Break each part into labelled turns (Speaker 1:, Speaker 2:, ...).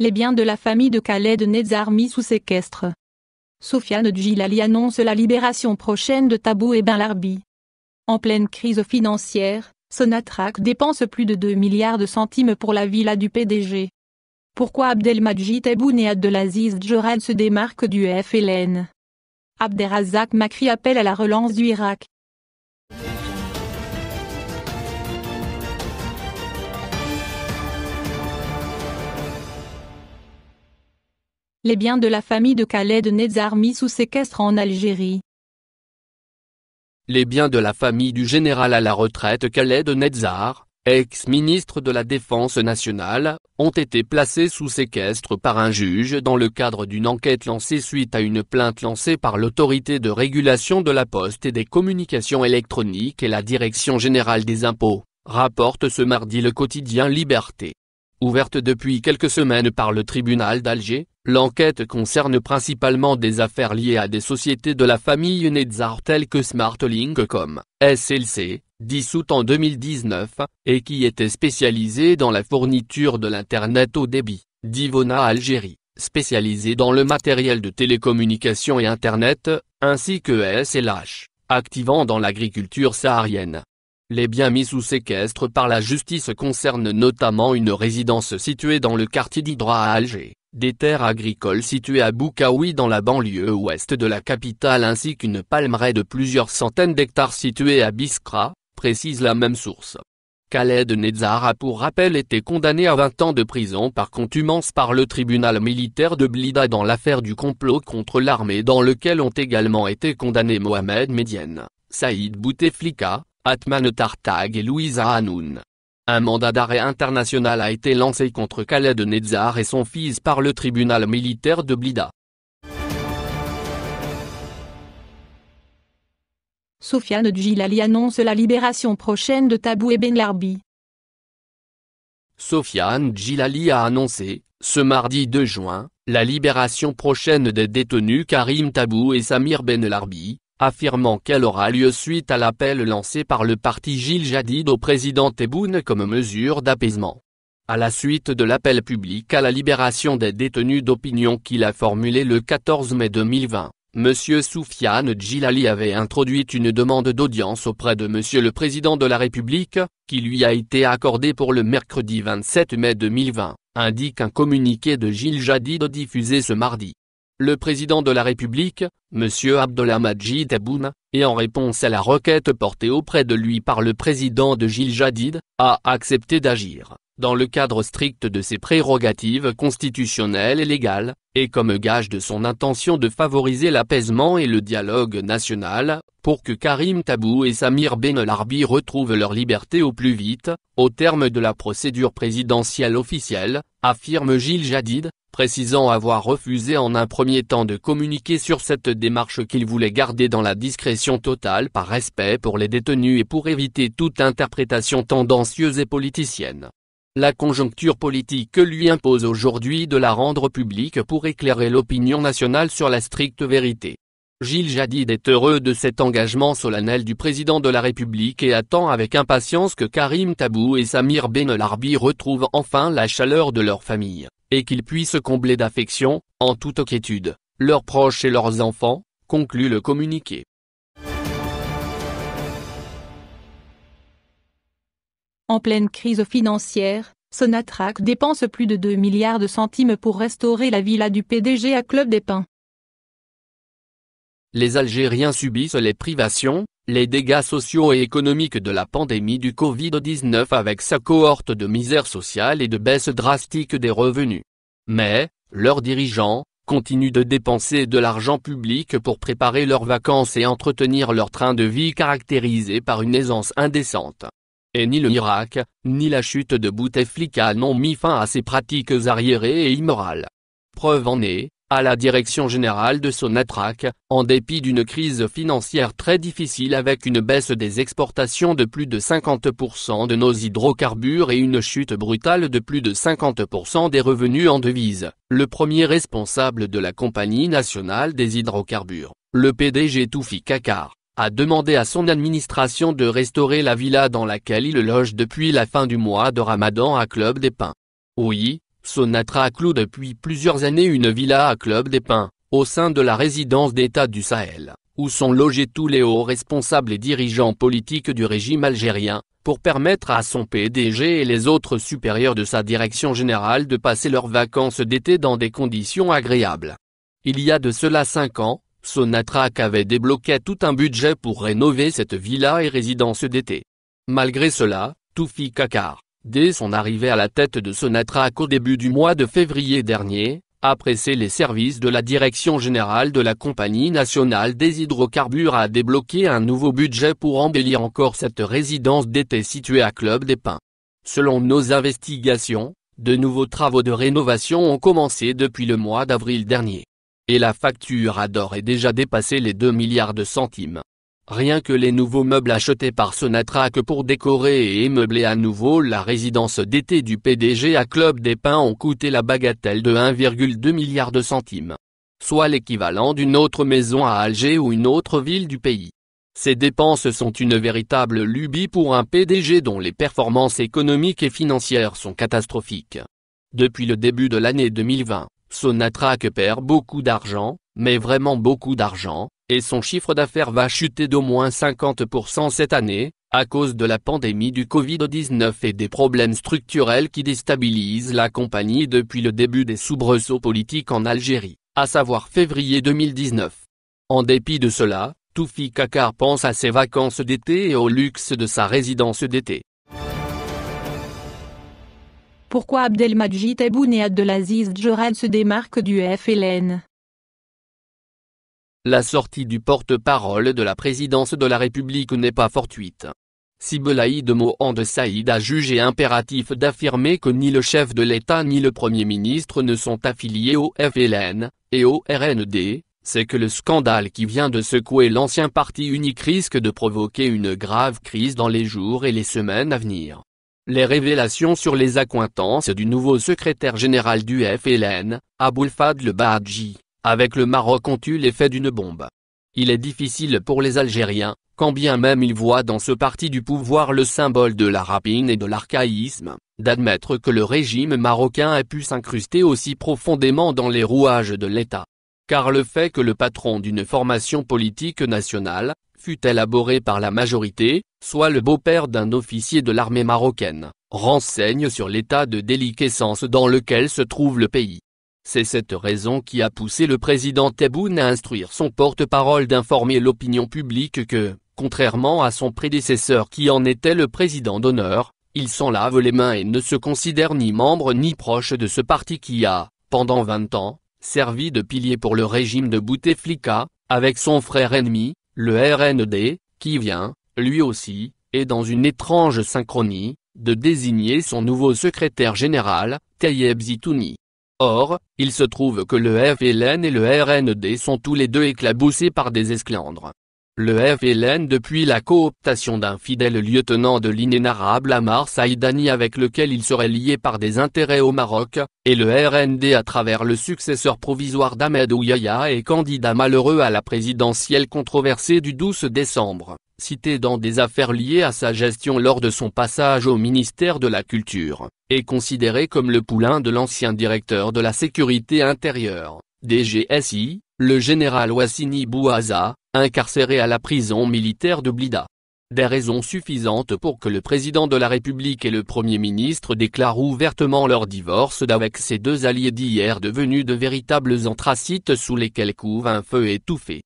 Speaker 1: les biens de la famille de Khaled Nezar mis sous séquestre. Sofiane Djilali annonce la libération prochaine de Tabou et Ben Larbi. En pleine crise financière, Sonatrach dépense plus de 2 milliards de centimes pour la villa du PDG. Pourquoi Abdelmajid Tebboune et Abdelaziz Djoran se démarquent du FLN Abderazak Makri appelle à la relance du Irak. Les biens de la famille de Khaled Nezar mis sous séquestre en Algérie.
Speaker 2: Les biens de la famille du général à la retraite Khaled Nezar, ex-ministre de la Défense nationale, ont été placés sous séquestre par un juge dans le cadre d'une enquête lancée suite à une plainte lancée par l'autorité de régulation de la poste et des communications électroniques et la direction générale des impôts, rapporte ce mardi le quotidien Liberté. Ouverte depuis quelques semaines par le tribunal d'Alger, l'enquête concerne principalement des affaires liées à des sociétés de la famille Netzar telles que Smartlink.com, SLC, dissoute en 2019, et qui était spécialisée dans la fourniture de l'Internet au débit, Divona Algérie, spécialisée dans le matériel de télécommunication et Internet, ainsi que SLH, activant dans l'agriculture saharienne. Les biens mis sous séquestre par la justice concernent notamment une résidence située dans le quartier d'Hydra à Alger, des terres agricoles situées à Boukaoui dans la banlieue ouest de la capitale ainsi qu'une palmeraie de plusieurs centaines d'hectares située à Biskra, précise la même source. Khaled a pour rappel été condamné à 20 ans de prison par contumance par le tribunal militaire de Blida dans l'affaire du complot contre l'armée dans lequel ont également été condamnés Mohamed Medienne, Saïd Bouteflika, Atman Tartag et Louisa Hanoun. Un mandat d'arrêt international a été lancé contre Khaled Nezar et son fils par le tribunal militaire de Blida.
Speaker 1: Sofiane Djilali annonce la libération prochaine de Tabou et Ben Larbi.
Speaker 2: Sofiane Djilali a annoncé, ce mardi 2 juin, la libération prochaine des détenus Karim Tabou et Samir Ben Larbi, affirmant qu'elle aura lieu suite à l'appel lancé par le parti Gilles Jadid au président Tebboune comme mesure d'apaisement. À la suite de l'appel public à la libération des détenus d'opinion qu'il a formulé le 14 mai 2020, M. Soufiane Djilali avait introduit une demande d'audience auprès de M. le Président de la République, qui lui a été accordée pour le mercredi 27 mai 2020, indique un communiqué de Gilles Jadid diffusé ce mardi le président de la République, M. Majid Taboun, et en réponse à la requête portée auprès de lui par le président de Gilles Jadid, a accepté d'agir, dans le cadre strict de ses prérogatives constitutionnelles et légales, et comme gage de son intention de favoriser l'apaisement et le dialogue national, pour que Karim Tabou et Samir Ben Larbi retrouvent leur liberté au plus vite, au terme de la procédure présidentielle officielle, affirme Gilles Jadid, précisant avoir refusé en un premier temps de communiquer sur cette démarche qu'il voulait garder dans la discrétion totale par respect pour les détenus et pour éviter toute interprétation tendancieuse et politicienne. La conjoncture politique lui impose aujourd'hui de la rendre publique pour éclairer l'opinion nationale sur la stricte vérité. Gilles Jadid est heureux de cet engagement solennel du président de la République et attend avec impatience que Karim Tabou et Samir Ben Larbi retrouvent enfin la chaleur de leur famille et qu'ils puissent combler d'affection, en toute quiétude, leurs proches et leurs enfants, conclut le communiqué.
Speaker 1: En pleine crise financière, Sonatrach dépense plus de 2 milliards de centimes pour restaurer la villa du PDG à Club des Pins.
Speaker 2: Les Algériens subissent les privations, les dégâts sociaux et économiques de la pandémie du Covid-19 avec sa cohorte de misère sociale et de baisse drastique des revenus. Mais, leurs dirigeants, continuent de dépenser de l'argent public pour préparer leurs vacances et entretenir leur train de vie caractérisé par une aisance indécente. Et ni le Irak, ni la chute de Bouteflika n'ont mis fin à ces pratiques arriérées et immorales. Preuve en est, à la direction générale de Sonatrach, en dépit d'une crise financière très difficile avec une baisse des exportations de plus de 50% de nos hydrocarbures et une chute brutale de plus de 50% des revenus en devises. Le premier responsable de la Compagnie nationale des hydrocarbures, le PDG Toufi Kakar, a demandé à son administration de restaurer la villa dans laquelle il loge depuis la fin du mois de Ramadan à Club des Pins. Oui, Sonatrach cloue depuis plusieurs années une villa à Club des Pins, au sein de la résidence d'État du Sahel, où sont logés tous les hauts responsables et dirigeants politiques du régime algérien, pour permettre à son PDG et les autres supérieurs de sa direction générale de passer leurs vacances d'été dans des conditions agréables. Il y a de cela cinq ans, Sonatrach avait débloqué tout un budget pour rénover cette villa et résidence d'été. Malgré cela, fit Kakar, Dès son arrivée à la tête de Sonatrach au début du mois de février dernier, a pressé les services de la Direction Générale de la Compagnie Nationale des Hydrocarbures à débloquer un nouveau budget pour embellir encore cette résidence d'été située à Club des Pins. Selon nos investigations, de nouveaux travaux de rénovation ont commencé depuis le mois d'avril dernier. Et la facture a d'ores et déjà dépassé les 2 milliards de centimes. Rien que les nouveaux meubles achetés par Sonatrach pour décorer et émeubler à nouveau la résidence d'été du PDG à Club des Pins ont coûté la bagatelle de 1,2 milliard de centimes. Soit l'équivalent d'une autre maison à Alger ou une autre ville du pays. Ces dépenses sont une véritable lubie pour un PDG dont les performances économiques et financières sont catastrophiques. Depuis le début de l'année 2020, Sonatrach perd beaucoup d'argent, mais vraiment beaucoup d'argent, et son chiffre d'affaires va chuter d'au moins 50% cette année, à cause de la pandémie du Covid-19 et des problèmes structurels qui déstabilisent la compagnie depuis le début des soubresauts politiques en Algérie, à savoir février 2019. En dépit de cela, Toufi Kakar pense à ses vacances d'été et au luxe de sa résidence d'été.
Speaker 1: Pourquoi Abdelmajid Tebboune et Abdelaziz se démarquent du FLN
Speaker 2: la sortie du porte-parole de la présidence de la République n'est pas fortuite. Sibelaïd Mohand Saïd a jugé impératif d'affirmer que ni le chef de l'État ni le Premier ministre ne sont affiliés au FLN, et au RND, c'est que le scandale qui vient de secouer l'ancien parti unique risque de provoquer une grave crise dans les jours et les semaines à venir. Les révélations sur les accointances du nouveau secrétaire général du FLN, Aboulfad Le Bahadji, avec le Maroc ont eu l'effet d'une bombe. Il est difficile pour les Algériens, quand bien même ils voient dans ce parti du pouvoir le symbole de la rapine et de l'archaïsme, d'admettre que le régime marocain a pu s'incruster aussi profondément dans les rouages de l'État. Car le fait que le patron d'une formation politique nationale, fut élaboré par la majorité, soit le beau-père d'un officier de l'armée marocaine, renseigne sur l'état de déliquescence dans lequel se trouve le pays. C'est cette raison qui a poussé le président Tebboune à instruire son porte-parole d'informer l'opinion publique que, contrairement à son prédécesseur qui en était le président d'honneur, il s'en lave les mains et ne se considère ni membre ni proche de ce parti qui a, pendant 20 ans, servi de pilier pour le régime de Bouteflika, avec son frère ennemi, le RND, qui vient, lui aussi, et dans une étrange synchronie, de désigner son nouveau secrétaire général, Tayeb Zitouni. Or, il se trouve que le FLN et le RND sont tous les deux éclaboussés par des esclandres. Le FLN depuis la cooptation d'un fidèle lieutenant de l'inénarrable Amar Saïdani avec lequel il serait lié par des intérêts au Maroc, et le RND à travers le successeur provisoire d'Ahmed Ouyaya et candidat malheureux à la présidentielle controversée du 12 décembre, cité dans des affaires liées à sa gestion lors de son passage au ministère de la Culture est considéré comme le poulain de l'ancien directeur de la sécurité intérieure, DGSI, le général Wassini Bouaza, incarcéré à la prison militaire de Blida. Des raisons suffisantes pour que le président de la République et le Premier ministre déclarent ouvertement leur divorce d'avec ses deux alliés d'hier devenus de véritables anthracites sous lesquels couve un feu étouffé.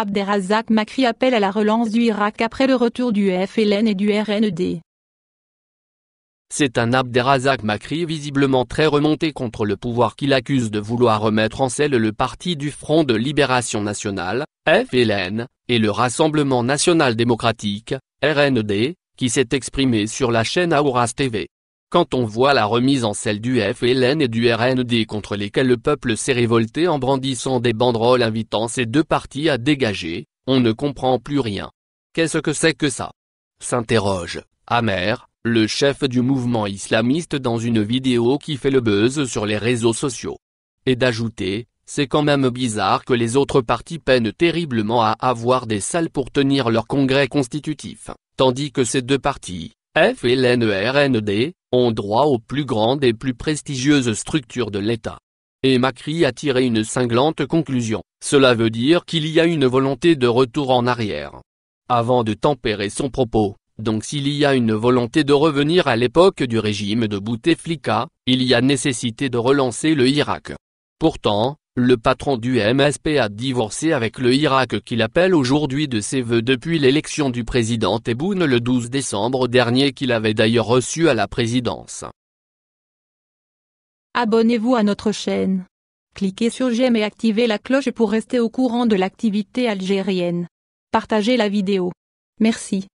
Speaker 1: Abderrazak Makri appelle à la relance du Irak après le retour du FLN et du RND.
Speaker 2: C'est un Abderrazak Makri visiblement très remonté contre le pouvoir qu'il accuse de vouloir remettre en selle le parti du Front de Libération Nationale, FLN, et le Rassemblement National Démocratique, RND, qui s'est exprimé sur la chaîne Auras TV. Quand on voit la remise en selle du FLN et du RND contre lesquels le peuple s'est révolté en brandissant des banderoles invitant ces deux partis à dégager, on ne comprend plus rien. Qu'est-ce que c'est que ça s'interroge, Amer, le chef du mouvement islamiste dans une vidéo qui fait le buzz sur les réseaux sociaux. Et d'ajouter, c'est quand même bizarre que les autres partis peinent terriblement à avoir des salles pour tenir leur congrès constitutif, tandis que ces deux partis, F et e ont droit aux plus grandes et plus prestigieuses structures de l'État. Et Macri a tiré une cinglante conclusion. Cela veut dire qu'il y a une volonté de retour en arrière. Avant de tempérer son propos, donc s'il y a une volonté de revenir à l'époque du régime de Bouteflika, il y a nécessité de relancer le Irak. Pourtant, le patron du MSP a divorcé avec le Irak qu'il appelle aujourd'hui de ses vœux depuis l'élection du président Tebboune le 12 décembre dernier qu'il avait d'ailleurs reçu à la présidence.
Speaker 1: Abonnez-vous à notre chaîne. Cliquez sur j'aime et activez la cloche pour rester au courant de l'activité algérienne. Partagez la vidéo. Merci.